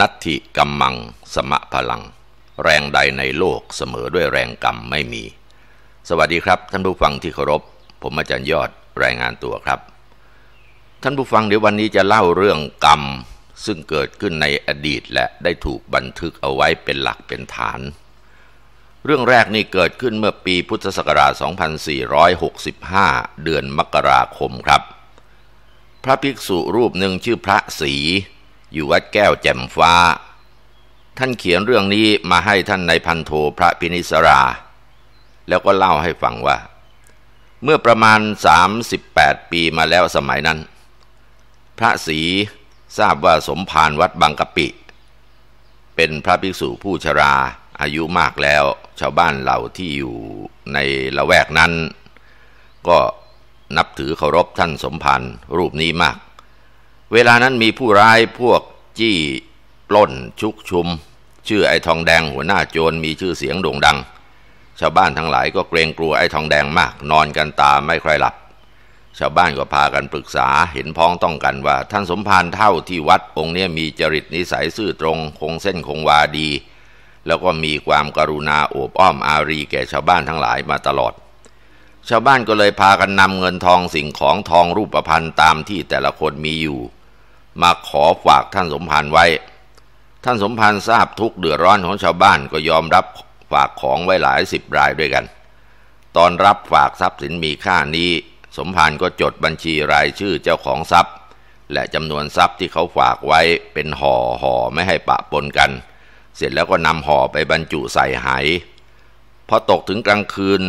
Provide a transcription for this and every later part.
นัตถิกัมมังสมะพลัง แรงใดในโลกเสมอด้วยแรงกรรมไม่มี สวัสดีครับท่านผู้ฟังที่เคารพ ผมอาจารย์ยอดรายงานตัวครับ ท่านผู้ฟังเดี๋ยววันนี้จะเล่าเรื่องกรรม ซึ่งเกิดขึ้นในอดีตและได้ถูกบันทึกเอาไว้เป็นหลักเป็นฐาน เรื่องแรกนี่เกิดขึ้นเมื่อปีพุทธศักราช 2465 เดือนมกราคมครับ พระภิกษุรูปหนึ่งชื่อพระศรีอยู่วัดแก้วแจ่มฟ้า ท่านเขียนเรื่องนี้มาให้ท่านในพันโทพระพินิสรา แล้วก็เล่าให้ฟังว่า เมื่อประมาณ 38 ปีมาแล้วสมัยนั้น พระศรีทราบว่าสมภารวัดบางกะปิ เป็นพระภิกษุผู้ชราอายุมากแล้ว ชาวบ้านเหล่าที่อยู่ในละแวกนั้น ก็นับถือเคารพท่านสมภารรูปนี้มากเวลานั้นมีผู้ร้ายพวก จี้ปล้น ชุกชุม ชื่อไอ้ทองแดงหัวหน้าโจรมีชื่อเสียงโด่งดัง ชาวบ้านทั้งหลายก็เกรงกลัวไอ้ทองแดงมาก นอนกันตาไม่ใครหลับชาวบ้านก็พากันปรึกษาเห็นพ้องต้องกันว่า ท่านสมภารเท่าที่วัดองค์นี้มีจริตนิสัยซื่อตรง คงเส้นคงวาดี แล้วก็มีความกรุณาโอบอ้อมอารีแก่ชาวบ้านทั้งหลายมาตลอด ชาวบ้านก็เลยพากันนำเงินทองสิ่งของทองรูปพรรณตามที่แต่ละคนมีอยู่มาขอฝากท่านสมพันธ์ไว้ ท่านสมพันธ์ทราบทุกเดือดร้อนของชาวบ้านก็ยอมรับฝากของไว้หลายสิบรายด้วยกัน ตอนรับฝากทรัพย์สินมีค่านี้ สมพันธ์ก็จดบัญชีรายชื่อเจ้าของทรัพย์ และจำนวนทรัพย์ที่เขาฝากไว้เป็นห่อห่อไม่ให้ปะปนกัน เสร็จแล้วก็นำห่อไปบรรจุใส่หาย พอตกถึงกลางคืน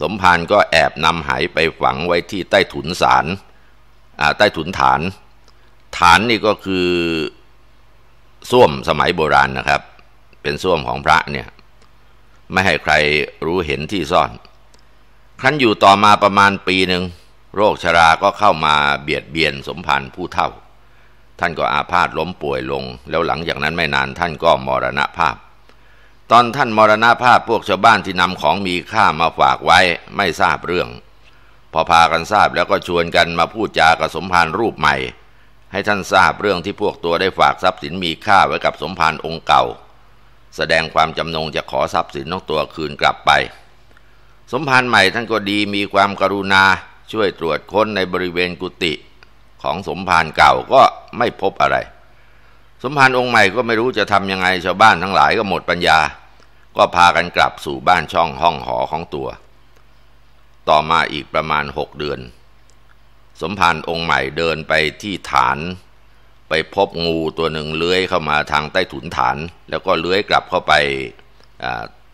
สมพันธ์ก็แอบนำหายไปฝังไว้ที่ใต้ถุนศาลใต้ถุนฐานฐานนี่ก็คือส้วมสมัยโบราณนะครับ เป็นส้วมของพระเนี่ย ไม่ให้ใครรู้เห็นที่ซ่อนครั้นอยู่ต่อมาประมาณปีหนึ่ง โรคชราก็เข้ามาเบียดเบียนสมภารผู้เท่า ท่านก็อาพาธล้มป่วยลง แล้วหลังจากนั้นไม่นานท่านก็มรณภาพ ตอนท่านมรณภาพพวกชาวบ้านที่นำของมีค่ามาฝากไว้ไม่ทราบเรื่อง พอพากันทราบแล้วก็ชวนกันมาพูดจากับสมภารรูปใหม่ให้ท่านทราบเรื่องที่พวกตัวได้ฝากทรัพย์สินมีค่าไว้กับสมภารองค์เก่า แสดงความจำนงจะขอทรัพย์สินนองตัวคืนกลับไป สมภารใหม่ท่านก็ดีมีความกรุณาช่วยตรวจค้นในบริเวณกุฏิของสมภารเก่าก็ไม่พบอะไร สมภารองค์ใหม่ก็ไม่รู้จะทำยังไงชาวบ้านทั้งหลายก็หมดปัญญา ก็พากันกลับสู่บ้านช่องห้องหอของตัว ต่อมาอีกประมาณหกเดือนสมภารองค์ใหม่เดินไปที่ฐานไปพบงูตัวหนึ่งเลื้อยเข้ามาทางใต้ถุนฐาน แล้วก็เลื้อยกลับเข้าไป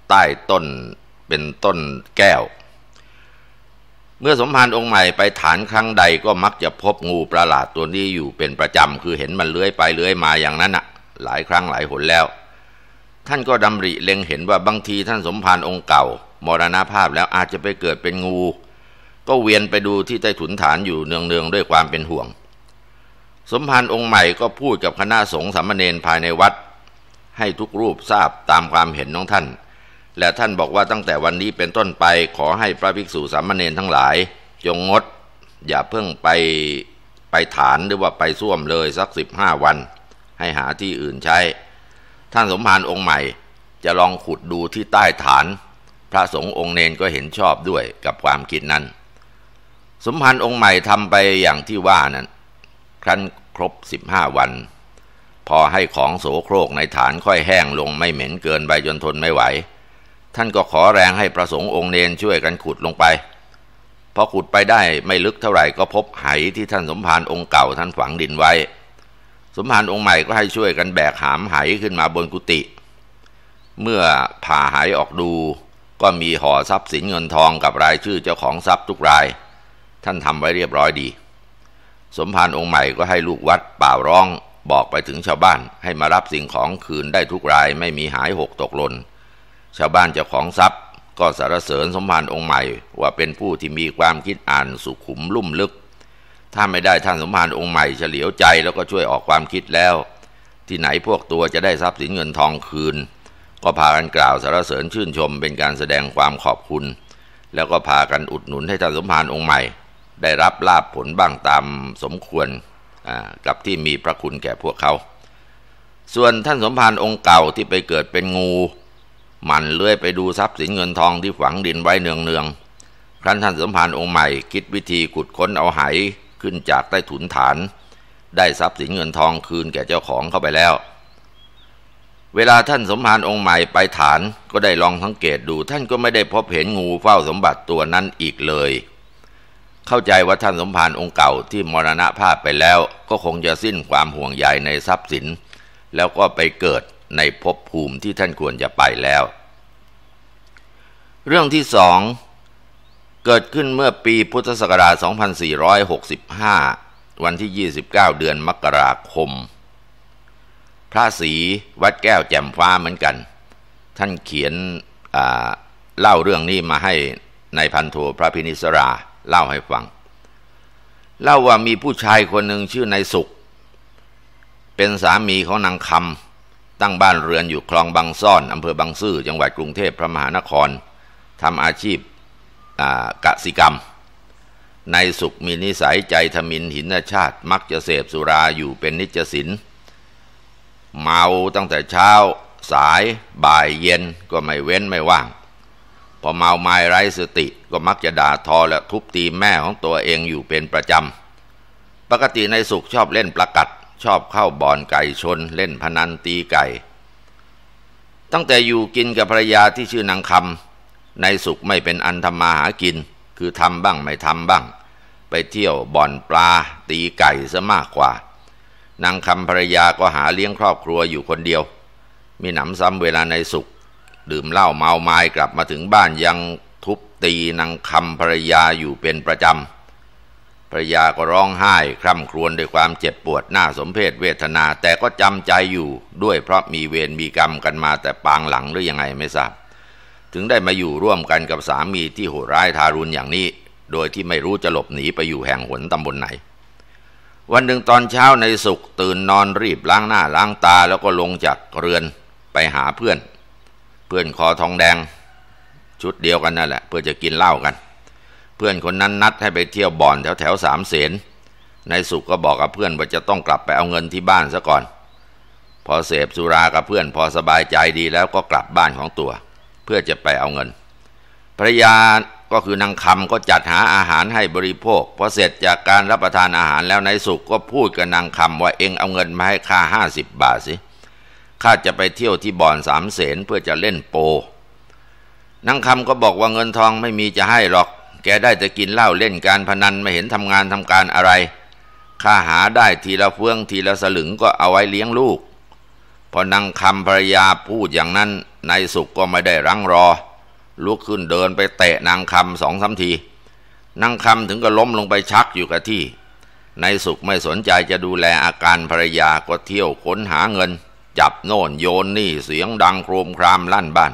ใต้ต้นเป็นต้นแก้ว เมื่อสมภารองค์ใหม่ไปฐานครั้งใดก็มักจะพบงูประหลาดตัวนี้อยู่เป็นประจำคือเห็นมันเลื้อยไปเลื้อยมาอย่างนั้นอะหลายครั้งหลายหนแล้ว ท่านก็ดำริเล็งเห็นว่าบางทีท่านสมภารองค์เก่า มรณาภาพแล้วอาจจะไปเกิดเป็นงูก็เวียนไปดูที่ใต้ถุนฐานอยู่เนืองๆด้วยความเป็นห่วง สมภารองค์ใหม่ก็พูดกับคณะสงฆ์สามเณรภายในวัด ให้ทุกรูปทราบตามความเห็นของท่าน และท่านบอกว่าตั้งแต่วันนี้เป็นต้นไปขอให้พระภิกษุสามเณรทั้งหลาย จงงดอย่าเพิ่งไปไปฐานหรือว่าไปส้วมเลยสักสิบห้าวันให้หาที่อื่นใช้ ท่านสมภารองค์ใหม่จะลองขุดดูที่ใต้ฐาน พระสงฆ์องค์เนนก็เห็นชอบด้วยกับความคิดนั้นสมภารองค์ใหม่ทำไปอย่างที่ว่านั้นครั้นครบสิบห้าวัน พอให้ของโสโครกในฐานค่อยแห้งลงไม่เหม็นเกินไปจนทนไม่ไหว ท่านก็ขอแรงให้ประสงค์องค์เนนช่วยกันขุดลงไป พอขุดไปได้ไม่ลึกเท่าไหร่ก็พบไหที่ท่านสมภารองค์เก่าท่านฝังดินไว้ สมภารองค์ใหม่ก็ให้ช่วยกันแบกหามไหขึ้นมาบนกุฏิ เมื่อผ่าหายออกดู ก็มีห่อทรัพย์สินเงินทองกับรายชื่อเจ้าของทรัพย์ทุกรายท่านทำไว้เรียบร้อยดี สมภารองค์ใหม่ก็ให้ลูกวัดป่าร้องบอกไปถึงชาวบ้านให้มารับสิ่งของคืนได้ทุกรายไม่มีหายหกตกหล่นชาวบ้านเจ้าของทรัพย์ ก็สรรเสริญสมภารองค์ใหม่ว่าเป็นผู้ที่มีความคิดอ่านสุขุมลุ่มลึก ถ้าไม่ได้ท่านสมภารองค์ใหม่เฉลียวใจแล้วก็ช่วยออกความคิดแล้ว ที่ไหนพวกตัวจะได้ทรัพย์สินเงินทองคืน ก็พากันกล่าวสรรเสริญชื่นชมเป็นการแสดงความขอบคุณ แล้วก็พากันอุดหนุนให้ท่านสมภารองค์ใหม่ได้รับลาบผลบ้างตามสมควรกับที่มีพระคุณแก่พวกเขา ส่วนท่านสมภารองค์เก่าที่ไปเกิดเป็นงู มันเลื้อยไปดูทรัพย์สินเงินทองที่ฝังดินไว้เนืองเนืองครั้นท่านสมภารองค์ใหม่คิดวิธีขุดค้นเอาหายขึ้นจากใต้ถุนฐาน ได้ทรัพย์สินเงินทองคืนแก่เจ้าของเข้าไปแล้ว เวลาท่านสมภารองค์ใหม่ไปฐานก็ได้ลองสังเกตดูท่านก็ไม่ได้พบเห็นงูเฝ้าสมบัติตัวนั้นอีกเลยเข้าใจว่าท่านสมภารองค์เก่าที่มรณภาพไปแล้วก็คงจะสิ้นความห่วงใยในทรัพย์สิน แล้วก็ไปเกิดในภพภูมิที่ท่านควรจะไปแล้ว เรื่องที่สองเกิดขึ้นเมื่อปีพุทธศักราช2465 วันที่ 29 เดือนมกราคม พระศรีวัดแก้วแจ่มฟ้าเหมือนกัน ท่านเขียนเล่าเรื่องนี้มาให้ในพันโทพระพินิสราเล่าให้ฟัง เล่าว่ามีผู้ชายคนหนึ่งชื่อนายสุข เป็นสามีของนางคำตั้งบ้านเรือนอยู่คลองบางซ่อนอำเภอบางซื่อจังหวัดกรุงเทพพระมหานครทำอาชีพกสิกรรมนายสุขมีนิสัยใจทมินหินชาติ มักจะเสพสุราอยู่เป็นนิจสินเมาตั้งแต่เช้าสายบ่ายเย็นก็ไม่เว้นไม่ว่างพอเมาไม้ไร้สติก็มักจะด่าทอและทุบตีแม่ของตัวเองอยู่เป็นประจำ ปกติในสุขชอบเล่นประกัด ชอบเข้าบ่อนไก่ชนเล่นพนันตีไก่ ตั้งแต่อยู่กินกับภรรยาที่ชื่อนางคำในสุขไม่เป็นอันทำมาหากิน คือทำบ้างไม่ทำบ้าง ไปเที่ยวบ่อนปลา ตีไก่ซะมากกว่านางคำภรรยาก็หาเลี้ยงครอบครัวอยู่คนเดียว มีหนำซ้ำเวลาในสุขดื่มเหล้าเมาไม้กลับมาถึงบ้านยังทุบตีนางคำภรรยาอยู่เป็นประจำภรรยาก็ร้องไห้คร่ำครวญด้วยความเจ็บปวดหน้าสมเพศเวทนา แต่ก็จำใจอยู่ด้วยเพราะมีเวรมีกรรมกันมาแต่ปางหลังหรือยังไงไม่ทราบ ถึงได้มาอยู่ร่วมกันกับสามีที่โหดร้ายทารุณอย่างนี้ โดยที่ไม่รู้จะหลบหนีไปอยู่แห่งหนตำบลไหน วันหนึ่งตอนเช้าในสุขตื่นนอนรีบล้างหน้าล้างตาแล้วก็ลงจากเรือนไปหาเพื่อนเพื่อนขอทองแดง ชุดเดียวกันนั่นแหละ เพื่อจะกินเหล้ากัน เพื่อนคนนั้นนัดให้ไปเที่ยวบ่อนแถวแถวสามเสนนายสุก็บอกกับเพื่อนว่าจะต้องกลับไปเอาเงินที่บ้านซะก่อน พอเสพสุรากับเพื่อนพอสบายใจดีแล้วก็กลับบ้านของตัว เพื่อจะไปเอาเงินภรรยาก็คือนางคำก็จัดหาอาหารให้บริโภคพอเสร็จจากการรับประทานอาหารแล้วนายสุกก็พูดกับนางคำว่าเองเอาเงินมาให้ข้าห้าสิบบาทสิข้าจะไปเที่ยวที่บ่อนสามเสนเพื่อจะเล่นโปนางคำก็บอกว่าเงินทองไม่มีจะให้หรอก แกได้แต่กินเหล้าเล่นการพนันไม่เห็นทำงานทำการอะไร ข้าหาได้ทีละเฟืองทีละสลึงก็เอาไว้เลี้ยงลูก พอนางคำภรยาพูดอย่างนั้น นายสุขก็ไม่ได้รังรอ ลุกขึ้นเดินไปเตะนางคำสองสาที นางคำถึงก็ล้มลงไปชักอยู่กับที่ นายสุขไม่สนใจจะดูแลอาการภรยาก็เที่ยวค้นหาเงินจับโน่นโยนนี่เสียงดังโครมครามลั่นบ้าน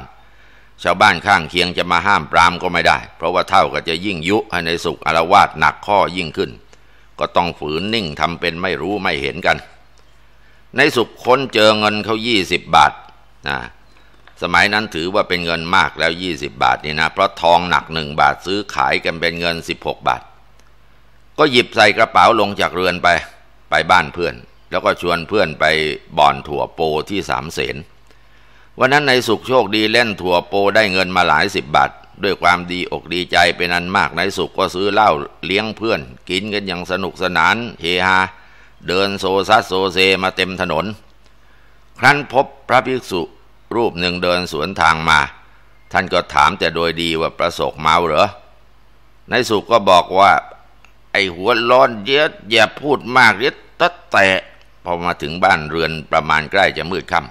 ชาวบ้านข้างเคียงจะมาห้ามปรามก็ไม่ได้ เพราะว่าเท่าก็จะยิ่งยุให้ในสุขอารวาสหนักข้อยิ่งขึ้น ก็ต้องฝืนนิ่งทำเป็นไม่รู้ไม่เห็นกัน ในสุขค้นเจอเงินเขายี่สิบบาทนะสมัยนั้นถือว่าเป็นเงินมากแล้ว 20 บาทนี่นะ เพราะทองหนักหนึ่งบาทซื้อขายกันเป็นเงิน 16 บาท ก็หยิบใส่กระเป๋าลงจากเรือนไปไปบ้านเพื่อนแล้วก็ชวนเพื่อนไปบ่อนถั่วโปที่สามเสนวันนั้นในสุขโชคดีเล่นถั่วโปได้เงินมาหลายสิบบาทด้วยความดีอกดีใจเป็นอันมาก ในสุขก็ซื้อเหล้าเลี้ยงเพื่อน กินกันอย่างสนุกสนาน เฮฮาเดินโซซัสโซเซมาเต็มถนน ครั้นพบพระภิกษุรูปหนึ่งเดินสวนทางมา ท่านก็ถามแต่โดยดีว่าประสบเมาเหรอในสุขก็บอกว่า ไอหัวร้อนเยอะอย่าพูดมากเยอะตัดแตะพอมาถึงบ้านเรือนประมาณใกล้จะมืดค่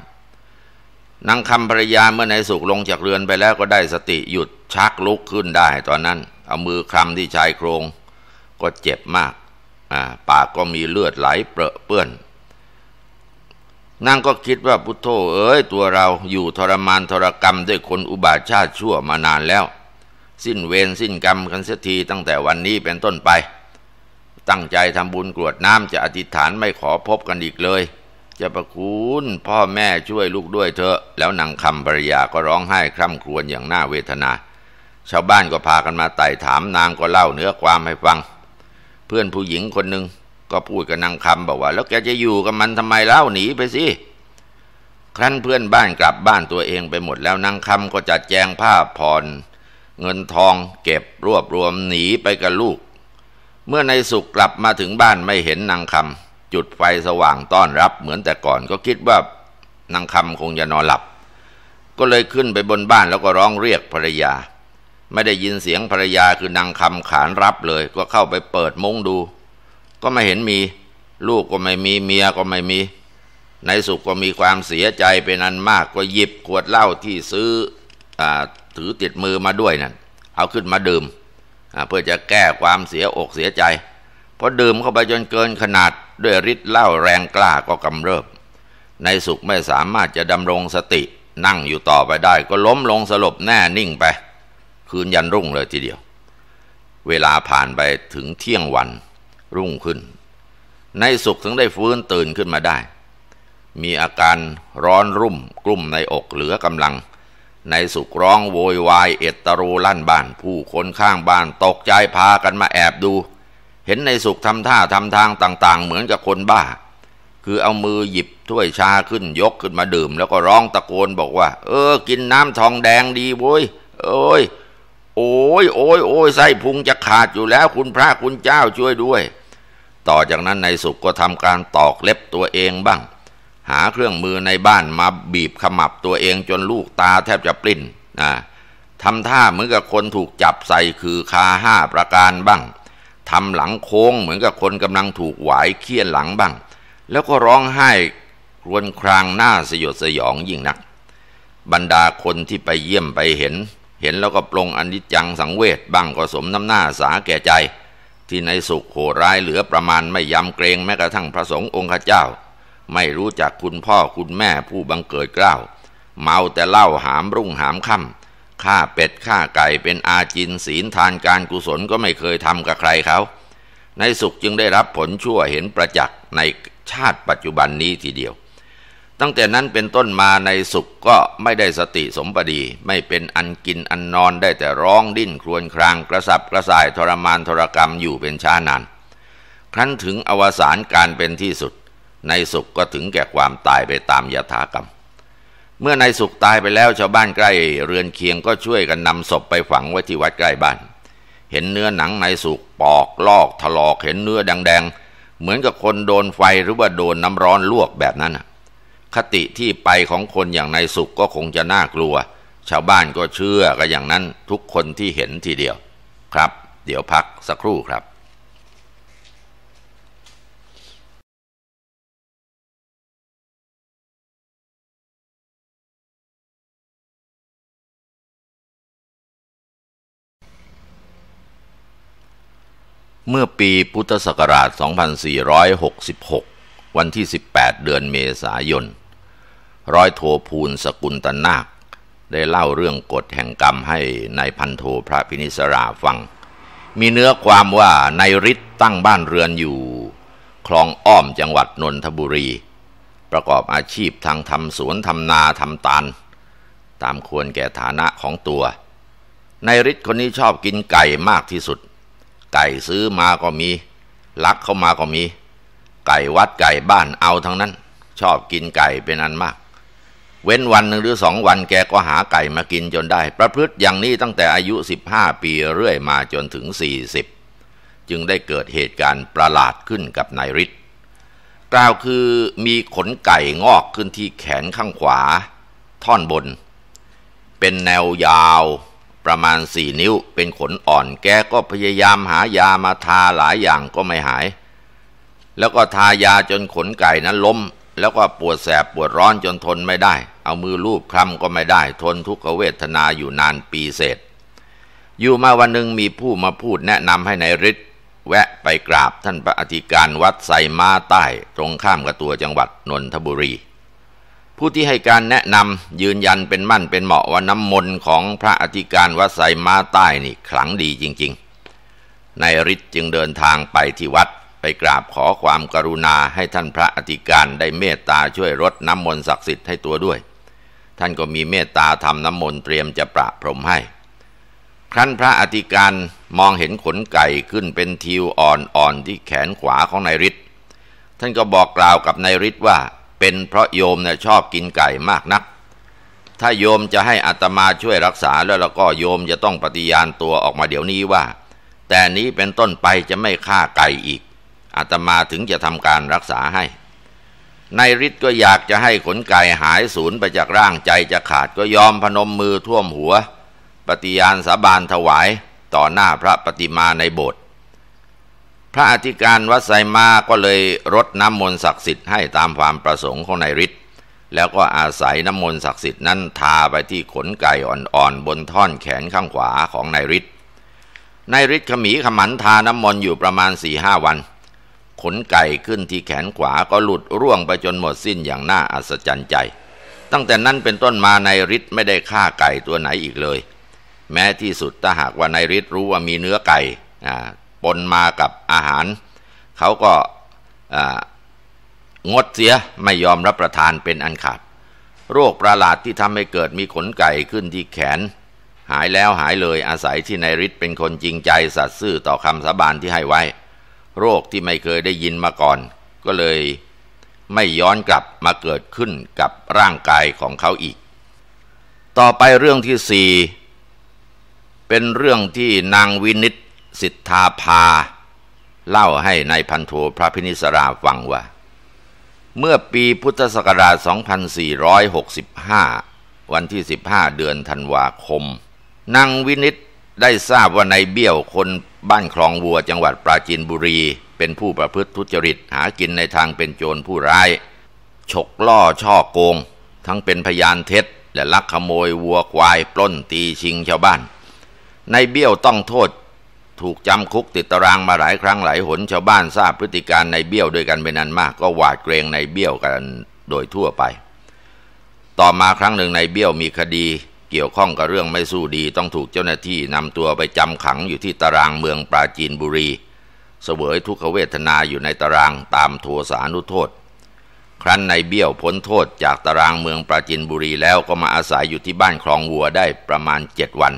ำนางคำภรรยาเมื่อในสุกลงจากเรือนไปแล้ว ก็ได้สติหยุดชักลุกขึ้นได้ตอนนั้น เอามือคลำที่ชายโครง ก็เจ็บมากปากก็มีเลือดไหลเปื้อนนางก็คิดว่าพุทโธเอ้ยตัวเราอยู่ทรมานทรกรรมด้วยคนอุบาทชาติชั่วมานานแล้ว สิ้นเวรสิ้นกรรมกันเสียทีตั้งแต่วันนี้เป็นต้นไปตั้งใจทำบุญกรวดน้ำจะอธิษฐานไม่ขอพบกันอีกเลย จะประคุณพ่อแม่ช่วยลูกด้วยเถอะ แล้วนางคำภริยาก็ร้องไห้คร่ำครวญอย่างน่าเวทนา ชาวบ้านก็พากันมาไต่ถามนางก็เล่าเนื้อความให้ฟัง เพื่อนผู้หญิงคนหนึ่ง ก็พูดกับนางคำบอกว่า แล้วแกจะอยู่กับมันทำไมเล่าหนีไปสิครั้นเพื่อนบ้านกลับบ้านตัวเองไปหมด แล้วนางคำก็จัดแจงผ้าผ่อน เงินทองเก็บรวบรวมหนีไปกับลูกเมื่อในสุขกลับมาถึงบ้านไม่เห็นนางคำจุดไฟสว่างต้อนรับ เหมือนแต่ก่อนก็คิดว่านางคำคงจะนอนหลับ ก็เลยขึ้นไปบนบ้านแล้วก็ร้องเรียกภรรยา ไม่ได้ยินเสียงภรรยาคือนางคำขานรับเลย ก็เข้าไปเปิดมุ้งดู ก็ไม่เห็นมีลูกก็ไม่มีเมียก็ไม่มี ในสุขก็มีความเสียใจเป็นอันมากก็หยิบขวดเหล้าที่ซื้ออถือติดมือมาด้วยนั่นเอาขึ้นมาดื่มเพื่อจะแก้ความเสียอกเสียใจพอดื่มเข้าไปจนเกินขนาดด้วยฤทธิ์เหล้าแรงกล้าก็กำเริบ ในสุขไม่สามารถจะดำรงสตินั่งอยู่ต่อไปได้ ก็ล้มลงสลบแน่นิ่งไป คืนยันรุ่งเลยทีเดียว เวลาผ่านไปถึงเที่ยงวันรุ่งขึ้น ในสุขถึงได้ฟื้นตื่นขึ้นมาได้ มีอาการร้อนรุ่มกลุ่มในอกเหลือกำลังในสุกร้องโวยวายเอตโรลั่นบ้านผู้ คนข้างบ้าน ตกใจพากันมาแอบดู เห็นในสุกทำท่าทำทางต่าง ๆ เหมือนกับคนบ้า คือเอามือหยิบถ้วยชาขึ้นยกขึ้นมาดื่ม แล้วก็ร้องตะโกนบอกว่า เออกินน้ำทองแดงดีโว้ยเอ้ยโอ้ย โอ้ยโอ้ยไส้พุงจะขาดอยู่แล้วคุณพระ คุณเจ้าช่วยด้วย ต่อจากนั้นนายสุกก็ทำการตอกเล็บตัวเองบ้างหาเครื่องมือในบ้านมาบีบขมับตัวเองจนลูกตาแทบจะปลิ้นนะทำท่าเหมือนกับคนถูกจับใส่คือคาห้าประการบ้างทำหลังโค้งเหมือนกับคนกำลังถูกหวายเคี่ยนหลังบ้าง แล้วก็ร้องไห้รวนครางหน้าสยดสยองยิ่งนัก บรรดาคนที่ไปเยี่ยมไปเห็น เห็นแล้วก็ปรงอนิจจังสังเวชบ้างก็สมน้ำหน้าสาแก่ใจ ที่ในสุขโหร้ายเหลือประมาณไม่ยำเกรงแม้กระทั่งพระสงฆ์องค์ข้าเจ้าไม่รู้จักคุณพ่อคุณแม่ผู้บังเกิดเกล้าเมาแต่เหล้าหามรุ่งหามค่ำฆ่าเป็ดฆ่าไก่เป็นอาจินศีลทานการกุศลก็ไม่เคยทำกับใครเขา ในสุขจึงได้รับผลชั่วเห็นประจักษ์ในชาติปัจจุบันนี้ทีเดียว ตั้งแต่นั้นเป็นต้นมาในสุขก็ไม่ได้สติสมปดี ไม่เป็นอันกินอันนอนได้แต่ร้องดิ้นครวญครางกระสับกระส่ายทรมานทรกรรมอยู่เป็นช้านาน ครั้นถึงอวสานการเป็นที่สุดนายสุขก็ถึงแก่ความตายไปตามยถากรรม เมื่อนายสุขตายไปแล้วชาวบ้านใกล้ เรือนเคียงก็ช่วยกันนำศพไปฝังไว้ที่วัดใกล้บ้าน เห็นเนื้อหนังนายสุขปอกลอกถลอก เห็นเนื้อแดงๆ เหมือนกับคนโดนไฟหรือว่าโดนน้ำร้อนลวกแบบนั้น คติที่ไปของคนอย่างนายสุขก็คงจะน่ากลัว ชาวบ้านก็เชื่อกันอย่างนั้นทุกคนที่เห็นทีเดียว ครับ เดี๋ยวพักสักครู่ครับเมื่อปีพุทธศักราช 2466 วันที่ 18 เดือนเมษายน ร้อยโทภูลสกุลตนาค ได้เล่าเรื่องกฎแห่งกรรมให้ในพันโทพระพินิสราฟัง มีเนื้อความว่าในฤทธิ์ตั้งบ้านเรือนอยู่ คลองอ้อมจังหวัดนนทบุรี ประกอบอาชีพทางทำสวนทำนาทำตาล ตามควรแก่ฐานะของตัว ในฤทธิ์คนนี้ชอบกินไก่มากที่สุดไก่ซื้อมาก็มี ลักเข้ามาก็มี ไก่วัดไก่บ้านเอาทั้งนั้น ชอบกินไก่เป็นอันมาก เว้นวันหนึ่งหรือสองวันแกก็หาไก่มากินจนได้ ประพฤติอย่างนี้ตั้งแต่อายุ 15 ปีเรื่อยมาจนถึง 40 จึงได้เกิดเหตุการณ์ประหลาดขึ้นกับนายฤทธิ์กล่าวคือมีขนไก่งอกขึ้นที่แขนข้างขวา ท่อนบน เป็นแนวยาวประมาณสี่นิ้วเป็นขนอ่อนแกก็พยายามหายามาทาหลายอย่างก็ไม่หาย แล้วก็ทายาจนขนไก่นั้นล้ม แล้วก็ปวดแสบปวดร้อนจนทนไม่ได้ เอามือลูบคลำก็ไม่ได้ ทนทุกขเวทนาอยู่นานปีเศษ อยู่มาวันหนึ่งมีผู้มาพูดแนะนำให้ในฤทธิ์แวะไปกราบท่านพระอธิการวัดไซมาใต้ ตรงข้ามกับตัวจังหวัดนนทบุรีผู้ที่ให้การแนะนำยืนยันเป็นมั่นเป็นเหมาะว่าน้ำมนต์ของพระอธิการวัดไซมาใต้นี่ขลังดีจริงๆ นายฤทธิ์จึงเดินทางไปที่ วัดไปกราบขอความกรุณาให้ท่านพระอธิการได้เมตตาช่วยรดน้ำมนต์ศักดิ์สิทธิ์ให้ตัวด้วย ท่านก็มีเมตตาทำน้ำมนต์เตรียมจะประพรมให้ ครั้นพระอธิการมองเห็นขนไก่ขึ้นเป็นทิวอ่อนๆที่แขนขวาของนายฤทธิ์ท่านก็บอกกล่าวกับนายฤทธิ์ว่าเป็นเพราะโยมเนี่ยชอบกินไก่มากนัก ถ้าโยมจะให้อัตมาช่วยรักษาแล้วแล้วก็โยมจะต้องปฏิญาณตัวออกมาเดี๋ยวนี้ว่า แต่นี้เป็นต้นไปจะไม่ฆ่าไก่อีกอัตมาถึงจะทำการรักษาให้นายฤทธิ์ก็อยากจะให้ขนไก่หายสูญไปจากร่างใจจะขาดก็ยอมพนมมือท่วมหัว ปฏิญาณสาบานถวายต่อหน้าพระปฏิมาในโบสถ์พระอธิการวัดไซมา ก็เลยรดน้ำมนต์ศักดิ์สิทธิ์ให้ตามความประสงค์ของนายฤทธิ์แล้วก็อาศัยน้ำมนต์ศักดิ์สิทธิ์นั้นทาไปที่ขนไก่อ่อนๆบนท่อนแขนข้างขวาของนายฤทธิ์นายฤทธิ์ขมีขมันทาน้ำมนต์อยู่ประมาณสี่ห้าวัน ขนไก่ขึ้นที่แขนขวาก็หลุดร่วงไปจนหมดสิ้นอย่างน่าอัศจรรย์ใจ ตั้งแต่นั้นเป็นต้นมานายฤทธิ์ไม่ได้ฆ่าไก่ตัวไหนอีกเลย แม้ที่สุดถ้าหากว่านายฤทธิ์รู้ว่ามีเนื้อไก่ปนมากับอาหารเขาก็งดเสียไม่ยอมรับประทานเป็นอันขาดโรคประหลาดที่ทำให้เกิดมีขนไก่ขึ้นที่แขน หายแล้วหายเลยอาศัยที่นายฤทธิ์เป็นคนจริงใจสัตย์ซื่อต่อคำสาบานที่ให้ไว้ โรคที่ไม่เคยได้ยินมาก่อน ก็เลยไม่ย้อนกลับมาเกิดขึ้นกับร่างกายของเขาอีก ต่อไปเรื่องที่สี่เป็นเรื่องที่นางวินิตสิทธาภาเล่าให้ในายพันโทพระพินิสราฟังว่า เมื่อปีพุทธศักราช 2465 วันที่ 15 เดือนธันวาคมนางวินิตได้ทราบว่านายเบี้ยวคนบ้านคลองวัวจังหวัดปราจีนบุรี เป็นผู้ประพฤติทุจริตหากินในทางเป็นโจรผู้ร้าย ฉกล่อช่อโกง ทั้งเป็นพยานเท็จและลักขโมยวัวควายปล้นตีชิงชาวบ้านนายเบี้ยวต้องโทษถูกจำคุกติดตารางมาหลายครั้งหลายหนชาวบ้านทราบพฤติการในเบี้ยวด้วยกันเป็นอันมาก ก็หวาดเกรงในเบี้ยวกันโดยทั่วไป ต่อมาครั้งหนึ่งในเบี้ยวมีคดี เกี่ยวข้องกับเรื่องไม่สู้ดีต้องถูกเจ้าหน้าที่นำตัวไปจำขังอยู่ที่ตารางเมืองปราจีนบุรี เสวยทุกขเวทนาอยู่ในตารางตามทัวสานุโทษครั้นในเบี้ยวพ้นโทษจากตารางเมืองปราจินบุรี แล้วก็มาอาศัยอยู่ที่บ้านคลองวัวได้ประมาณเจ็ดวัน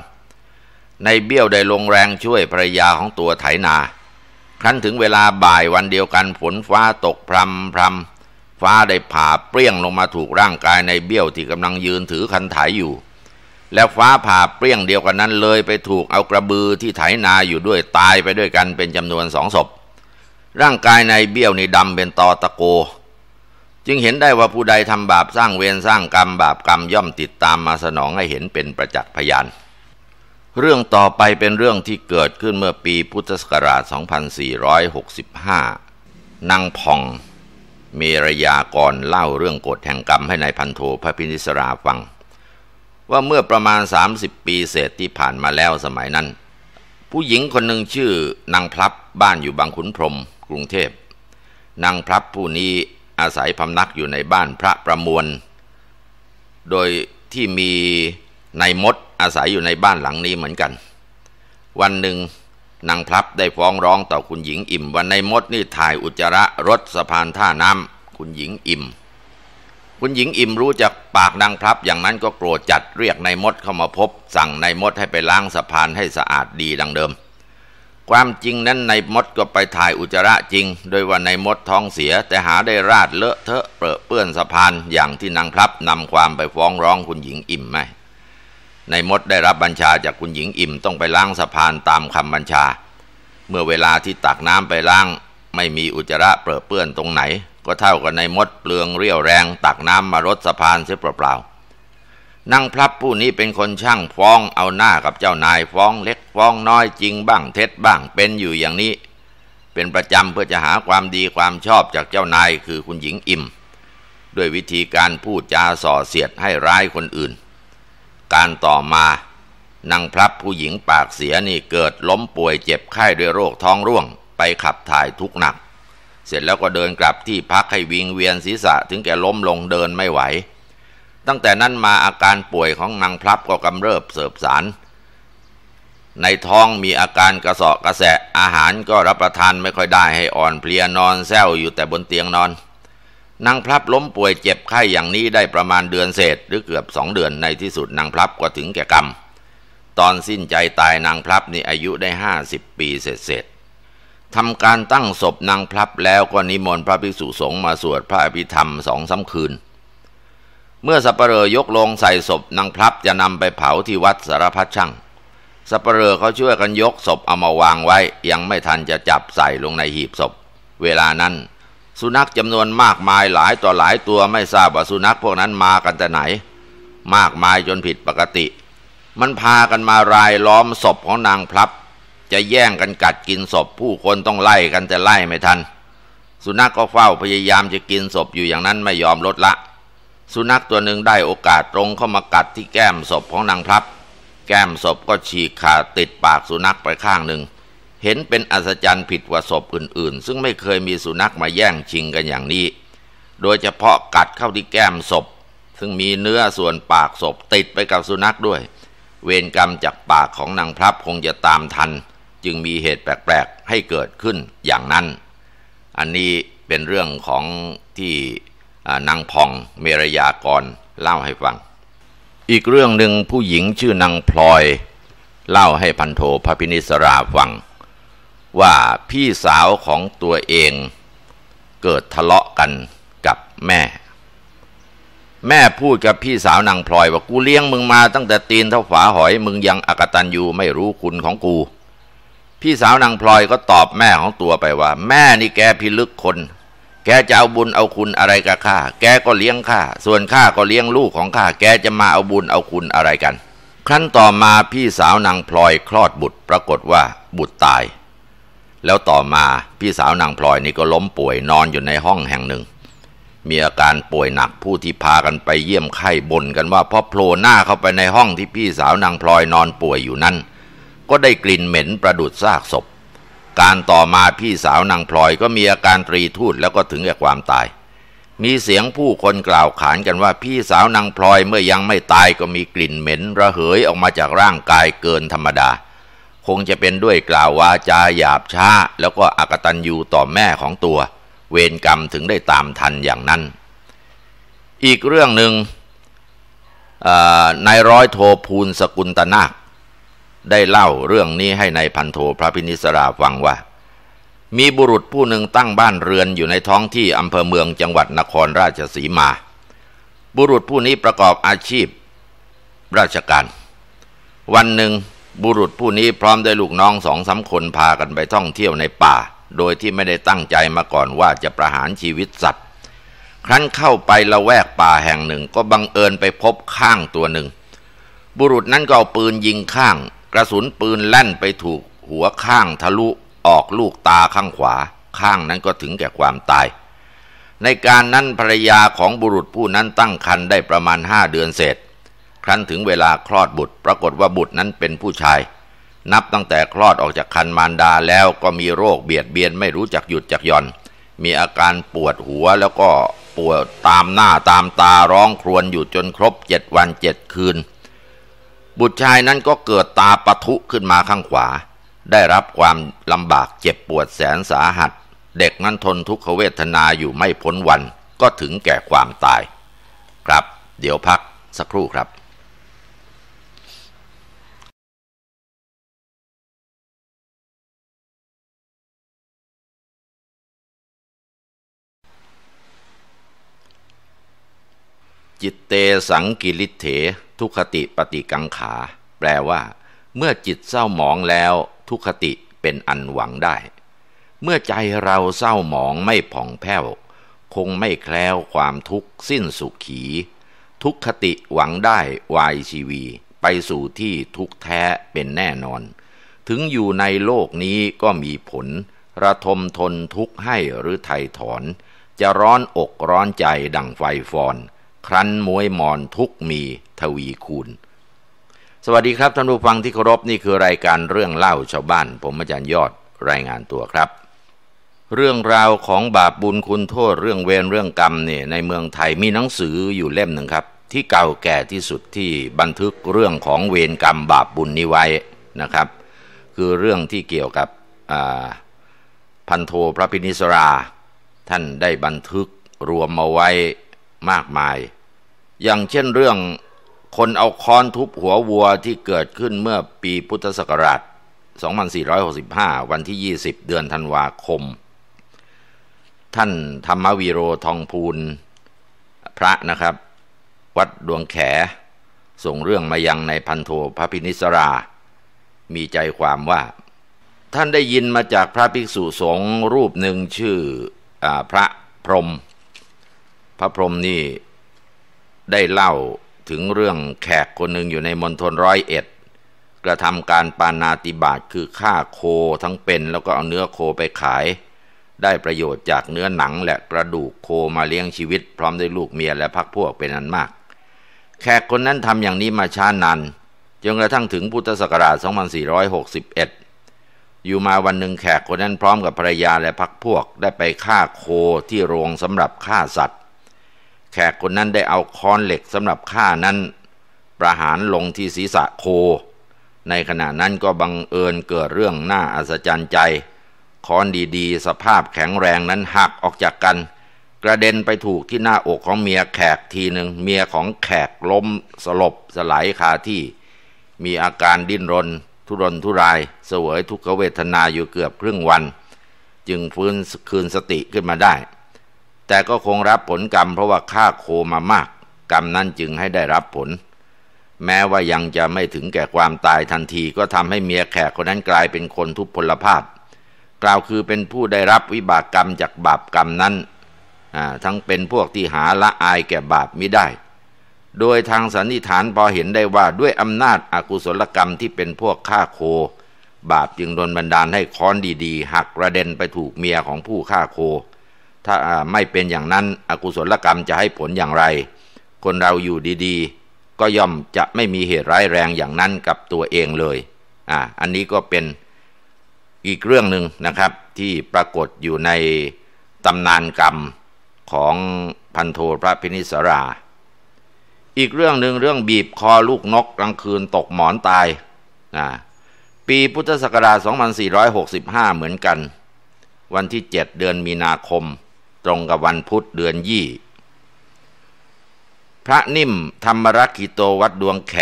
ในเบี้ยวได้ลงแรงช่วยภรรยาของตัวไถนา ครั้นถึงเวลาบ่ายวันเดียวกันฝนฟ้าตกพรำพรำฟ้าได้ผ่าเปรี้ยงลงมาถูกร่างกายในเบี้ยวที่กำลังยืนถือคันไถอยู่ แล้วฟ้าผ่าเปรี้ยงเดียวกันนั้นเลยไปถูกเอากระบือที่ไถนาอยู่ด้วยตายไปด้วยกันเป็นจำนวนสองศพ ร่างกายในเบี้ยวนี่ดำเป็นตอตะโก จึงเห็นได้ว่าผู้ใดทำบาปสร้างเวรสร้างกรรมบาปกรรมย่อมติดตามมาสนองให้เห็นเป็นประจักษ์พยานเรื่องต่อไปเป็นเรื่องที่เกิดขึ้นเมื่อปีพุทธศักราช 2465 นางพอง เมรยากรเล่าเรื่องกฎแห่งกรรมให้ในายพันโทพระพินิสราฟัง ว่าเมื่อประมาณ 30 ปีเศษที่ผ่านมาแล้วสมัยนั้น ผู้หญิงคนหนึ่งชื่อนางพลับบ้านอยู่บางขุนพรมกรุงเทพนางพลับผู้นี้อาศัยพำนักอยู่ในบ้านพระประมวล โดยที่มีนายมดอาศัยอยู่ในบ้านหลังนี้เหมือนกัน วันหนึ่ง นางพลับได้ฟ้องร้องต่อคุณหญิงอิ่ม ว่าในมดนี่ถ่ายอุจจาระรถสะพานท่าน้ำคุณหญิงอิ่ม คุณหญิงอิ่มรู้จากปากนางพลับอย่างนั้นก็โกรธจัดเรียกนายมดเข้ามาพบสั่งนายมดให้ไปล้างสะพานให้สะอาดดีดังเดิม ความจริงนั้นนายมดก็ไปถ่ายอุจจาระจริงโดยว่านายมดท้องเสียแต่หาได้ราดเลอะเทอะเปื้อนสะพานอย่างที่นางพลับนำความไปฟ้องร้องคุณหญิงอิ่มไหมในมดได้รับบัญชาจากคุณหญิงอิ่มต้องไปล้างสะพานตามคำบัญชา เมื่อเวลาที่ตักน้ำไปล้างไม่มีอุจจาระเป้อเปื้อนตรงไหน ก็เท่ากับในมดเปลืองเรี่ยวแรงตักน้ำมารดสะพานเสียเปล่าๆนั่งพลับผู้นี้เป็นคนช่างฟ้องเอาหน้ากับเจ้านายฟ้องเล็กฟ้องน้อยจริงบ้างเท็จบ้างเป็นอยู่อย่างนี้ เป็นประจำเพื่อจะหาความดีความชอบจากเจ้านายคือคุณหญิงอิ่ม ด้วยวิธีการพูดจาส่อเสียดให้ร้ายคนอื่นการต่อมานางพลับผู้หญิงปากเสียนี่เกิดล้มป่วยเจ็บไข้ด้วยโรคท้องร่วงไปขับถ่ายทุกหนัก เสร็จแล้วก็เดินกลับที่พักให้วิงเวียนศีรษะถึงแก่ล้มลงเดินไม่ไหว ตั้งแต่นั้นมาอาการป่วยของนางพลับก็กำเริบเสบสารในท้องมีอาการกระสอบกระแสะอาหารก็รับประทานไม่ค่อยได้ให้อ่อนเพลียนอนแซวอยู่แต่บนเตียงนอนนางพลับล้มป่วยเจ็บไข้อย่างนี้ได้ประมาณเดือนเศษหรือเกือบสองเดือนในที่สุดนางพลับก็ถึงแก่กรรม ตอนสิ้นใจตายนางพลับนี่อายุได้ห้าสิบปีเ็จเ็จทำการตั้งศพนางพลับแล้วก็นิมนต์พระภิกษุสงฆ์มาสวดพระอภิธรรมสองสาคืน เมื่อสัปเหร่อยกลงใส่ศพนางพลับจะนำไปเผาที่วัดสารพัดช่างสัปเหร่อเขาช่วยกันยกศพเอามาวางไว้ยังไม่ทันจะจับใส่ลงในหีบศพ เวลานั้นสุนัขจำนวนมากมายหลายต่อหลายตัวไม่ทราบว่าสุนัขพวกนั้นมากันแต่ไหน มากมายจนผิดปกติ มันพากันมารายล้อมศพของนางพลับ จะแย่งกันกัดกินศพ ผู้คนต้องไล่กันแต่ไล่ไม่ทัน สุนัขกก็เฝ้าพยายามจะกินศพอยู่อย่างนั้นไม่ยอมลดละ สุนัขตัวหนึ่งได้โอกาสตรงเข้ามากัดที่แก้มศพของนางพลับ แก้มศพก็ฉีกขาดติดปากสุนัขไปข้างหนึ่งเห็นเป็นอัศจรรย์ผิดว่าศพอื่นๆ ซึ่งไม่เคยมีสุนัขมาแย่งชิงกันอย่างนี้ โดยเฉพาะกัดเข้าที่แก้มศพ ซึ่งมีเนื้อส่วนปากศพติดไปกับสุนัขด้วย เวรกรรมจากปากของนางพรับคงจะตามทัน จึงมีเหตุแปลกๆ ให้เกิดขึ้นอย่างนั้น อันนี้เป็นเรื่องของที่นางพองเมรยากรเล่าให้ฟัง อีกเรื่องหนึ่งผู้หญิงชื่อนางพลอยเล่าให้พันโทพระพินิสราฟังว่าพี่สาวของตัวเอง เกิดทะเลาะกันกับแม่ แม่พูดกับพี่สาวนางพลอยว่ากูเลี้ยงมึงมา ตั้งแต่ตีนเท่าฝาหอยมึงยังอกตันยูไม่รู้คุณของกู พี่สาวนางพลอยก็ตอบแม่ของตัวไปว่า แม่นี่แกพิลึกคน แกจะเอาบุญเอาคุณอะไรกับข้า แกก็เลี้ยงข้า ส่วนข้าก็เลี้ยงลูกของข้า แกจะมาเอาบุญเอาคุณอะไรกัน ครั้นต่อมาพี่สาวนางพลอยคลอดบุตร ปรากฏว่าบุตรตายแล้วต่อมาพี่สาวนางพลอยนี่ก็ล้มป่วยนอนอยู่ในห้องแห่งหนึ่ง มีอาการป่วยหนักผู้ที่พากันไปเยี่ยมไข้บ่นกันว่าพอโผล่หน้าเข้าไปในห้องที่พี่สาวนางพลอยนอนป่วยอยู่นั้นก็ได้กลิ่นเหม็นประดุดซากศพ การต่อมาพี่สาวนางพลอยก็มีอาการตรีทูดแล้วก็ถึงแก่ความตาย มีเสียงผู้คนกล่าวขานกันว่าพี่สาวนางพลอยเมื่อยังไม่ตายก็มีกลิ่นเหม็นระเหยออกมาจากร่างกายเกินธรรมดาคงจะเป็นด้วยกล่าววาจาหยาบช้า แล้วก็อกตัญญูต่อแม่ของตัว เวรกรรมถึงได้ตามทันอย่างนั้น อีกเรื่องหนึ่งนายร้อยโทภูลสกุลตนาคได้เล่าเรื่องนี้ให้ในายพันโทพระพินิสราฟังว่า มีบุรุษผู้หนึ่งตั้งบ้านเรือนอยู่ในท้องที่อำเภอเมืองจังหวัดนครราชสีมา บุรุษผู้นี้ประกอบอาชีพ ราชการ วันหนึ่งบุรุษผู้นี้พร้อมด้วยลูกน้องสองสาคนพากันไปท่องเที่ยวในป่า โดยที่ไม่ได้ตั้งใจมาก่อนว่าจะประหารชีวิตสัตว์ ครั้นเข้าไปละแวกป่าแห่งหนึ่งก็บังเอิญไปพบข้างตัวหนึ่ง บุรุษนั้นก็เอาปืนยิงข้าง กระสุนปืนแล่นไปถูก หัวข้างทะลุออกลูกตาข้างขวาข้างนั้นก็ถึงแก่ความตาย ในการนั้นภรรยาของบุรุษผู้นั้นตั้งครรภ์ได้ประมาณห้าเดือนเศษครั้นถึงเวลาคลอดบุตร ปรากฏว่าบุตรนั้นเป็นผู้ชาย นับตั้งแต่คลอดออกจากคันมารดาแล้วก็มีโรคเบียดเบียนไม่รู้จักหยุดจักย่อน มีอาการปวดหัวแล้วก็ปวดตามหน้าตามตาร้องครวญอยู่จนครบเจ็ดวันเจ็ดคืน บุตรชายนั้นก็เกิดตาปะทุขึ้นมาข้างขวา ได้รับความลำบากเจ็บปวดแสนสาหัส เด็กนั้นทนทุกขเวทนาอยู่ไม่พ้นวันก็ถึงแก่ความตาย ครับ เดี๋ยวพักสักครู่ครับจิตเตสังกิริเถ ทุคติปฏิกังขา แปลว่า เมื่อจิตเศร้าหมองแล้วทุคติเป็นอันหวังได้ เมื่อใจเราเศร้าหมองไม่ผ่องแผ้ว คงไม่แคล้วความทุกข์สิ้นสุขี ทุกขติหวังได้วายชีวี ไปสู่ที่ทุกแท้เป็นแน่นอน ถึงอยู่ในโลกนี้ก็มีผล ระทมทนทุกข์ให้หรือไทยถอน จะร้อนอกร้อนใจดังไฟฟอนครั้นมวยหมอนทุกมีทวีคูณ สวัสดีครับท่านผู้ฟังที่เคารพนี่คือรายการเรื่องเล่าชาวบ้าน ผมอาจารย์ยอดรายงานตัวครับ เรื่องราวของบาปบุญคุณโทษ เรื่องเวรเรื่องกรรมเนี่ยในเมืองไทยมีหนังสืออยู่เล่มหนึ่งครับ ที่เก่าแก่ที่สุดที่บันทึกเรื่องของเวรกรรมบาปบุญนี้ไว้นะครับ คือเรื่องที่เกี่ยวกับพันโทพระพินิสรา ท่านได้บันทึกรวมมาไว้มากมายอย่างเช่นเรื่องคนเอาค้อนทุบหัววัวที่เกิดขึ้นเมื่อปีพุทธศักราช 2465 วันที่ 20 เดือนธันวาคม ท่านธรรมวีโรทองพูล พระนะครับ วัดดวงแขส่งเรื่องมายังในพันโทพระพินิสรา มีใจความว่าท่านได้ยินมาจากพระภิกษุสงฆ์รูปหนึ่งชื่ออพระพรมพระพรมนี่ได้เล่าถึงเรื่องแขกคนหนึ่งอยู่ในมณฑลร้อยเอ็ดกระทำการปานาติบาตคือฆ่าโคทั้งเป็นแล้วก็เอาเนื้อโคไปขาย ได้ประโยชน์จากเนื้อหนังและกระดูกโคมาเลี้ยงชีวิตพร้อมด้วยลูกเมียและพักพวกเป็นอันมาก แขกคนนั้นทำอย่างนี้มาช้านานจนกระทั่งถึงพุทธศักราช 2461 อยู่มาวันหนึ่งแขกคนนั้นพร้อมกับภรรยาและพักพวก ได้ไปฆ่าโคที่โรงสำหรับฆ่าสัตว์แขกคนนั้นได้เอาค้อนเหล็กสำหรับฆ่านั้น ประหารลงที่ศีรษะโค ในขณะนั้นก็บังเอิญเกิดเรื่องน่าอัศจรรย์ใจ ค้อนดีๆ สภาพแข็งแรงนั้นหักออกจากกัน กระเด็นไปถูกที่หน้าอกของเมียแขกทีหนึ่งเมียของแขกล้มสลบสลายคาที่ มีอาการดิ้นรน ทุรนทุราย เสวยทุกขเวทนาอยู่เกือบครึ่งวัน จึงฟื้นคืนสติขึ้นมาได้แต่ก็คงรับผลกรรมเพราะว่าฆ่าโคมามาก กรรมนั้นจึงให้ได้รับผล แม้ว่ายังจะไม่ถึงแก่ความตายทันทีก็ทำให้เมียแขกคนนั้นกลายเป็นคนทุพพลภาพ กล่าวคือเป็นผู้ได้รับวิบากกรรมจากบาปกรรมนั้นทั้งเป็นพวกที่หาละอายแก่บาปไม่ได้ โดยทางสันนิษฐานพอเห็นได้ว่าด้วยอำนาจอากุศลกรรมที่เป็นพวกฆ่าโค บาปจึงโดนบันดาลให้ค้อนดีๆ หักกระเด็นไปถูกเมียของผู้ฆ่าโคถ้าไม่เป็นอย่างนั้นอกุศลกรรมจะให้ผลอย่างไร คนเราอยู่ดีๆ ก็ย่อมจะไม่มีเหตุร้ายแรงอย่างนั้นกับตัวเองเลยอ่าอันนี้ก็เป็นอีกเรื่องหนึ่งนะครับ ที่ปรากฏอยู่ในตำนานกรรมของพันโทพระพินิสรา อีกเรื่องหนึ่งเรื่องบีบคอลูกนกกลางคืนตกหมอนตายนะปีพุทธศักราช2465เหมือนกัน วันที่ 7 เดือนมีนาคมตรงกับวันพุธเดือนยี่ พระนิ่มธรรมรักกิโตวัดดวงแข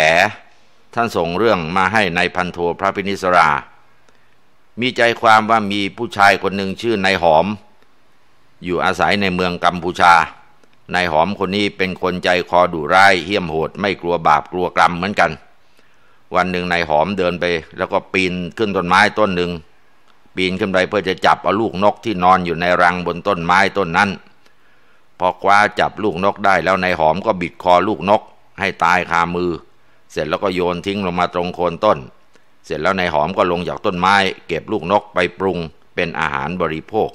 ท่านส่งเรื่องมาให้ในพันโทพระพินิสรา มีใจความว่ามีผู้ชายคนหนึ่งชื่อนายหอม อยู่อาศัยในเมืองกัมพูชา นายหอมคนนี้เป็นคนใจคอดุร้ายเหี้ยมโหดไม่กลัวบาปกลัวกรรมเหมือนกัน วันหนึ่งนายหอมเดินไปแล้วก็ปีนขึ้นต้นไม้ต้นหนึ่งปีนขึ้นไปเพื่อจะจับเอาลูกนกที่นอนอยู่ในรังบนต้นไม้ต้นนั้นพอคว้าจับลูกนกได้แล้วนายหอมก็บิดคอลูกนก ให้ตายคามือ เสร็จแล้วก็โยนทิ้งลงมาตรงโคนต้น เสร็จแล้วนายหอมก็ลงจากต้นไม้ เก็บลูกนกไปปรุงเป็นอาหารบริโภค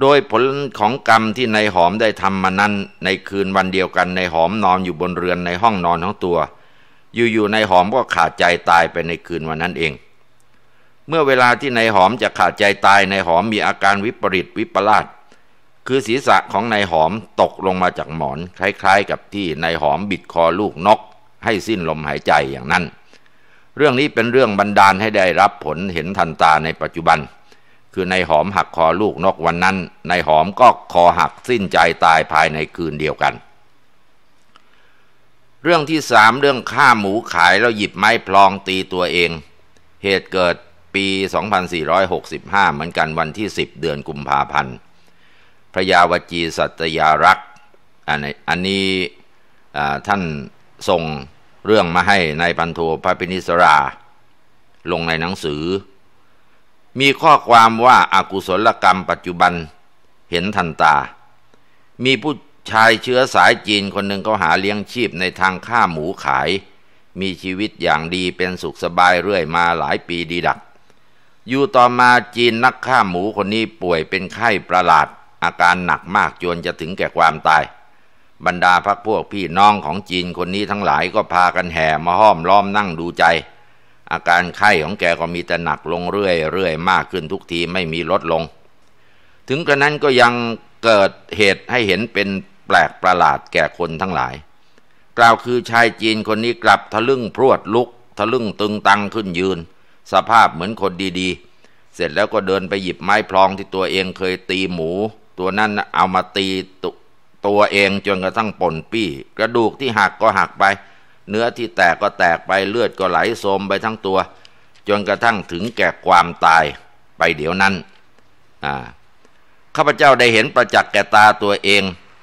โดยผลของกรรมที่นายหอมได้ทำมานั้นในคืนวันเดียวกันนายหอมนอนอยู่บนเรือนในห้องนอนของตัว อยู่ๆนายหอมก็ขาดใจตายไปในคืนวันนั้นเองเมื่อเวลาที่ นายหอมจะขาดใจตาย นายหอมมีอาการวิปริตวิปลาสคือศีรษะของนายหอมตกลงมาจากหมอนคล้าย ๆ กับที่นายหอมบิดคอลูกนก ให้สิ้นลมหายใจอย่างนั้น เรื่องนี้เป็นเรื่องบันดาลให้ได้รับผลเห็นทันตาในปัจจุบัน คือนายหอมหักคอลูกนกวันนั้น นายหอมก็คอหักสิ้นใจตายภายในคืนเดียวกัน เรื่องที่สามเรื่องฆ่าหมูขายแล้วหยิบไม้พลองตีตัวเอง เหตุเกิดปี 2465 เหมือนกันวันที่ 10 เดือนกุมภาพันธ์ พระยาวจีสัตยารักษ์อันนี้ท่านส่งเรื่องมาให้ในพันโทพระพินิสราลงในหนังสือ มีข้อความว่าอากุศลกรรมปัจจุบันเห็นทันตา มีผู้ชายเชื้อสายจีนคนหนึ่งเขาหาเลี้ยงชีพในทางฆ่าหมูขาย มีชีวิตอย่างดีเป็นสุขสบายเรื่อยมาหลายปีดีดักอยู่ต่อมาจีนนักฆ่าหมูคนนี้ป่วยเป็นไข้ประหลาด อาการหนักมากจนจะถึงแก่ความตาย บรรดาพักพวกพี่น้องของจีนคนนี้ทั้งหลายก็พากันแห่มาห้อมล้อมนั่งดูใจ อาการไข้ของแกก็มีแต่หนักลงเรื่อยๆมากขึ้นทุกทีไม่มีลดลง ถึงกระนั้นก็ยังเกิดเหตุให้เห็นเป็นแปลกประหลาดแก่คนทั้งหลาย กล่าวคือชายจีนคนนี้กลับทะลึ่งพรวดลุก ทะลึ่งตึงตังขึ้นยืนสภาพเหมือนคนดีๆ เสร็จแล้วก็เดินไปหยิบไม้พลองที่ตัวเองเคยตีหมูตัวนั้นเอามาตีตตัวเองจนกระทั่งป่นปี้กระดูกที่หักก็หักไป เนื้อที่แตกก็แตกไปเลือดก็ไหลโสมไปทั้งตัว จนกระทั่งถึงแก่ความตายไปเดี๋ยวนั้นข้าพเจ้าได้เห็นประจักษ์แก่ตาตัวเอง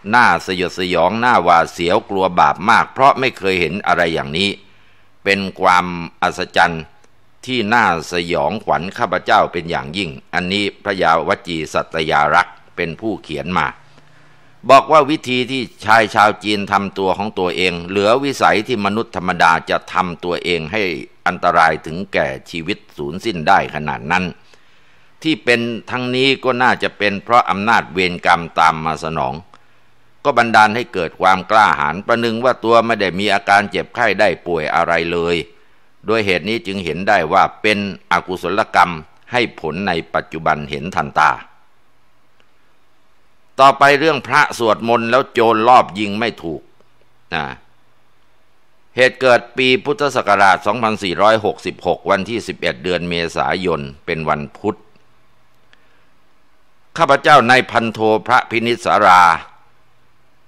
หน้าสยดสยองหน้าหวาดเสียวกลัวบาปมากเพราะไม่เคยเห็นอะไรอย่างนี้ เป็นความอัศจรรย์ที่น่าสยองขวัญข้าพเจ้าเป็นอย่างยิ่ง อันนี้พระยาวจีสัตยารักษ์เป็นผู้เขียนมา บอกว่าวิธีที่ชายชาวจีนทำตัวของตัวเอง เหลือวิสัยที่มนุษย์ธรรมดาจะทำตัวเองให้อันตรายถึงแก่ชีวิตสูญสิ้นได้ขนาดนั้น ที่เป็นทั้งนี้ก็น่าจะเป็นเพราะอำนาจเวรกรรมตามมาสนอง ก็บันดาลให้เกิดความกล้าหาญประนึงว่าตัวไม่ได้มีอาการเจ็บไข้ได้ป่วยอะไรเลยโดยเหตุนี้จึงเห็นได้ว่าเป็นอกุศลกรรมให้ผลในปัจจุบันเห็นทันตา ต่อไปเรื่องพระสวดมนต์แล้วโจรรอบยิงไม่ถูกนะเหตุเกิดปีพุทธศักราช 2466 วันที่ 11 เดือนเมษายน เป็นวันพุธ ข้าพเจ้าในพันโทพระพินิษสารา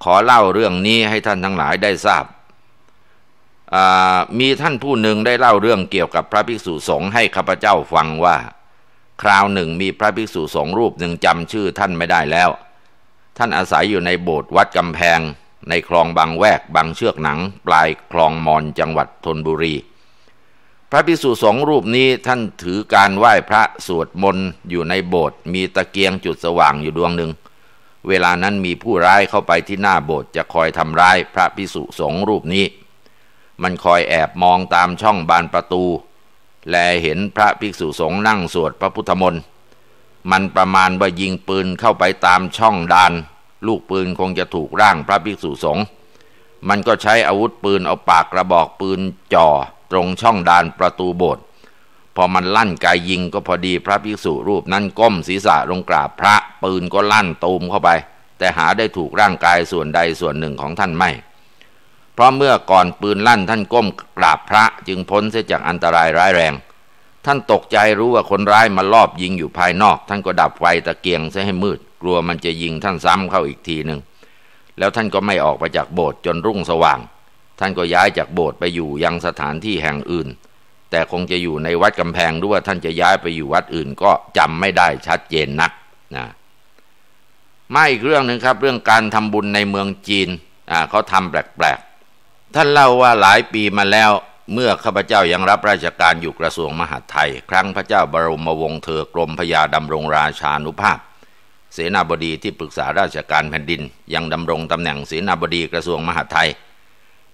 ขอเล่าเรื่องนี้ให้ท่านทั้งหลายได้ทราบมีท่านผู้หนึ่งได้เล่าเรื่องเกี่ยวกับพระภิกษุสงฆ์ให้ข้าพเจ้าฟังว่า คราวหนึ่งมีพระภิกษุสงฆ์รูปหนึ่งจำชื่อท่านไม่ได้แล้ว ท่านอาศัยอยู่ในโบสถ์วัดกำแพง ในคลองบางแวกบางเชือกหนัง ปลายคลองมอนจังหวัดธนบุรี พระภิกษุสงฆ์รูปนี้ท่านถือการไหว้พระสวดมนต์อยู่ในโบสถ์มีตะเกียงจุดสว่างอยู่ดวงหนึ่งเวลานั้นมีผู้ร้ายเข้าไปที่หน้าโบสถ์จะคอยทำร้ายพระภิกษุสงฆ์รูปนี้มันคอยแอบมองตามช่องบานประตู แลเห็นพระภิกษุสงฆ์นั่งสวดพระพุทธมนต์มันประมาณว่ายิงปืนเข้าไปตามช่องดานลูกปืนคงจะถูกร่างพระภิกษุสงฆ์มันก็ใช้อาวุธปืนเอาปากกระบอกปืนจ่อตรงช่องดานประตูโบสถ์พอมันลั่นกายยิงก็พอดีพระภิกษุรูป นั้นก้มศีรษะลงกราบพระปืนก็ลั่นตูมเข้าไป แต่หาได้ถูกร่างกายส่วนใดส่วนหนึ่งของท่านไม่เพราะเมื่อก่อนปืนลั่นท่านก้มกราบพระจึงพ้นเสียจากอันตรายร้ายแรง ท่านตกใจรู้ว่าคนร้ายมาลอบยิงอยู่ภายนอก ท่านก็ดับไฟตะเกียงเสียให้มืด กลัวมันจะยิงท่านซ้ำเข้าอีกทีหนึ่งแล้วท่านก็ไม่ออกไปจากโบสถ์จนรุ่งสว่าง ท่านก็ย้ายจากโบสถ์ไปอยู่ยังสถานที่แห่งอื่น แต่คงจะอยู่ในวัดกำแพงด้วยท่านจะย้ายไปอยู่วัดอื่นก็จำไม่ได้ชัดเจนนักนะมาอีกเรื่องหนึ่งครับ เรื่องการทำบุญในเมืองจีนอ่าเขาทำแปลกท่านเล่าว่าหลายปีมาแล้ว เมื่อข้าพเจ้ายังรับราชการอยู่กระทรวงมหาดไทย ครั้งพระเจ้าบรมวงศ์เธอกรมพยาดำรงราชานุภาพ เสนาบดีที่ปรึกษาราชการแผ่นดินยังดำรงตำแหน่งเสนาบดีกระทรวงมหาดไทย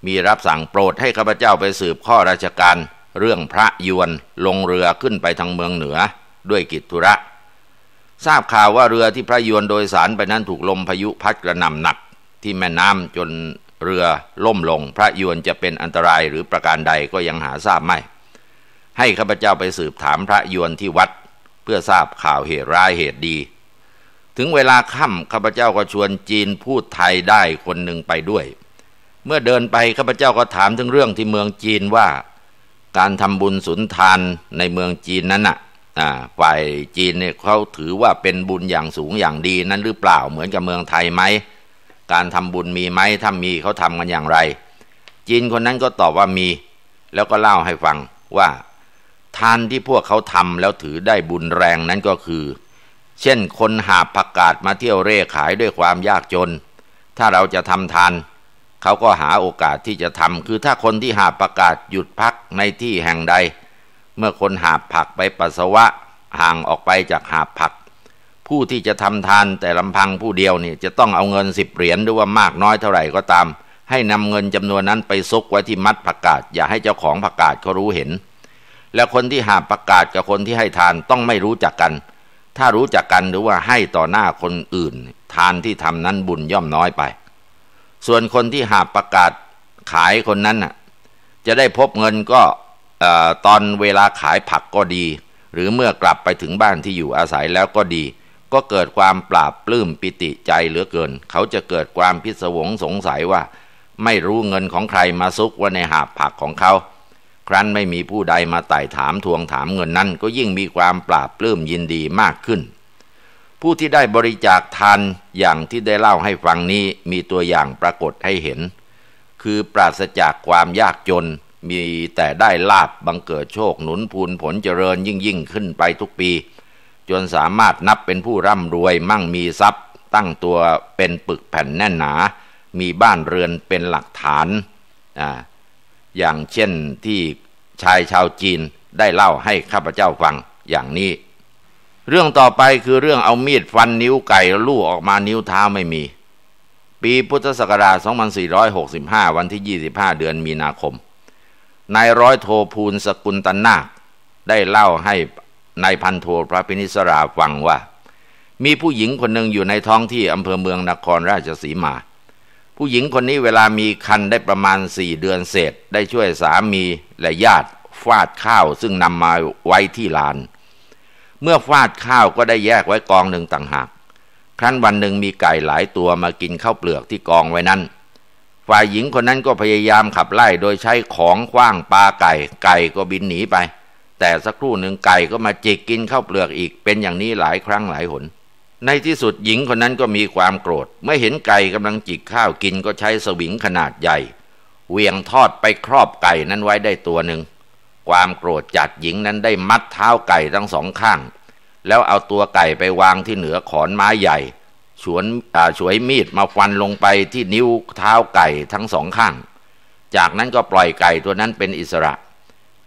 มีรับสั่งโปรดให้ข้าพเจ้าไปสืบข้อราชการ เรื่องพระยวนลงเรือขึ้นไปทางเมืองเหนือ ด้วยกิจธุระ ทราบข่าวว่าเรือที่พระยวนโดยสารไปนั้นถูกลมพายุพัดกระหน่ำหนักที่แม่น้ำจนเรือล่มลงพระยวนจะเป็นอันตรายหรือประการใดก็ยังหาทราบไม่ ให้ข้าพเจ้าไปสืบถามพระยวนที่วัดเพื่อทราบข่าวเหตุร้ายเหตุดี ถึงเวลาค่ำข้าพเจ้าก็ชวนจีนพูดไทยได้คนหนึ่งไปด้วย เมื่อเดินไปข้าพเจ้าก็ถามถึงเรื่องที่เมืองจีนว่า การทำบุญสุนทานในเมืองจีนนั้นน่ะฝ่ายจีนเนี่ยเขาถือว่าเป็นบุญอย่างสูงอย่างดีนั้นหรือเปล่าเหมือนกับเมืองไทยไหมการทำบุญมีไหมถ้ามีเขาทำกันอย่างไร จีนคนนั้นก็ตอบว่ามี แล้วก็เล่าให้ฟังว่า ทานที่พวกเขาทำแล้วถือได้บุญแรงนั้นก็คือ เช่นคนหาผักกาดมาเที่ยวเร่ขายด้วยความยากจน ถ้าเราจะทำทาน เขาก็หาโอกาสที่จะทำคือถ้าคนที่หาปผักกาดหยุดพักในที่แห่งใด เมื่อคนหาผักไปปัสสาวะ ห่างออกไปจากหาผักผู้ที่จะทำทานแต่ลำพังผู้เดียวนี่จะต้องเอาเงินสิบเหรียญหรือว่ามากน้อยเท่าไหร่ก็ตาม ให้นำเงินจำนวนนั้นไปซุกไว้ที่มัดประกาศ อย่าให้เจ้าของประกาศเขารู้เห็น และคนที่หาประกาศกับคนที่ให้ทานต้องไม่รู้จักกัน ถ้ารู้จักกันหรือว่าให้ต่อหน้าคนอื่นทานที่ทำนั้นบุญย่อมน้อยไป ส่วนคนที่หาประกาศขายคนนั้นน่ะจะได้พบเงินก็ตอนเวลาขายผักก็ดี หรือเมื่อกลับไปถึงบ้านที่อยู่อาศัยแล้วก็ดีก็เกิดความปราบปลื้มปิติใจเหลือเกิน เขาจะเกิดความพิศวงสงสัยว่า ไม่รู้เงินของใครมาซุกไว้ในหาบผักของเขา ครั้นไม่มีผู้ใดมาไต่ถามทวงถามเงินนั้น ก็ยิ่งมีความปราบปลื้มยินดีมากขึ้น ผู้ที่ได้บริจาคทานอย่างที่ได้เล่าให้ฟังนี้มีตัวอย่างปรากฏให้เห็น คือปราศจากความยากจนมีแต่ได้ลาบบังเกิดโชคหนุนพูนผลเจริญยิ่งยิ่งขึ้นไปทุกปีจนสามารถนับเป็นผู้ร่ำรวยมั่งมีทรัพย์ตั้งตัวเป็นปึกแผ่นแน่นหนา มีบ้านเรือนเป็นหลักฐานออย่างเช่นที่ชายชาวจีนได้เล่าให้ข้าพเจ้าฟังอย่างนี้ เรื่องต่อไปคือเรื่องเอามีดฟันนิ้วไก่ลู่ออกมานิ้วเท้าไม่มี ปีพุทธศักราช2465 วันที่ 25 เดือนมีนาคมนายร้อยโทภูลสกุลตันนา ได้เล่าให้นายพันโทพระพินิสราฟังว่า มีผู้หญิงคนหนึ่ง อยู่ในท้องที่อำเภอเมืองนครราชสีมา ผู้หญิงคนนี้เวลามีคันได้ประมาณสี่เดือนเศษ ได้ช่วยสามีและญาติฟาดข้าวซึ่งนำมาไว้ที่ลาน เมื่อฟาดข้าวก็ได้แยกไว้กองหนึ่งต่างหาก ครั้นวันหนึ่งมีไก่หลายตัวมากินข้าวเปลือกที่กองไว้นั้น ฝ่ายหญิงคนนั้นก็พยายามขับไล่โดยใช้ของคว้างปลาไก่ ไก่ก็บินหนีไปแต่สักครู่หนึ่งไก่ก็มาจิกกินข้าวเปลือกอีก เป็นอย่างนี้หลายครั้งหลายหน ในที่สุดหญิงคนนั้นก็มีความโกรธเมื่อเห็นไก่กำลังจิกข้าวกินก็ใช้สวิงขนาดใหญ่เวียงทอดไปครอบไก่นั้นไว้ได้ตัวหนึ่งความโกรธจัดหญิงนั้นได้มัดเท้าไก่ทั้งสองข้าง แล้วเอาตัวไก่ไปวางที่เหนือขอนไม้ใหญ่ฉวนฉวยมีดมาฟันลงไปที่นิ้วเท้าไก่ทั้งสองข้าง จากนั้นก็ปล่อยไก่ตัวนั้นเป็นอิสระ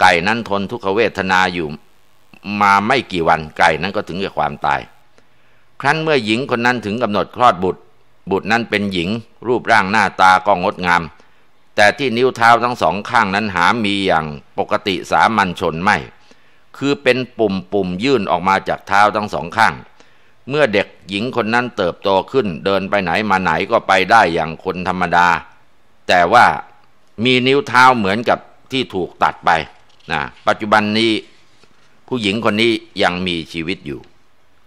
ไก่นั้นทนทุกขเวทนาอยู่มาไม่กี่วันไก่นั้นก็ถึงแก่ความตาย ครั้นเมื่อหญิงคนนั้นถึงกำหนดคลอดบุตร บุตรนั้นเป็นหญิงรูปร่างหน้าตาก็งดงาม แต่ที่นิ้วเท้าทั้งสองข้างนั้นหามีอย่างปกติสามัญชนไม่ คือเป็นปุ่มปุ่มยื่นออกมาจากเท้าทั้งสองข้าง เมื่อเด็กหญิงคนนั้นเติบโตขึ้นเดินไปไหนมาไหนก็ไปได้อย่างคนธรรมดา แต่ว่ามีนิ้วเท้าเหมือนกับที่ถูกตัดไปนะปัจจุบันนี้ผู้หญิงคนนี้ยังมีชีวิตอยู่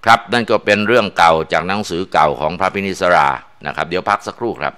ครับนั่นก็เป็นเรื่องเก่าจากหนังสือเก่าของพระพินิสรานะครับเดี๋ยวพักสักครู่ครับ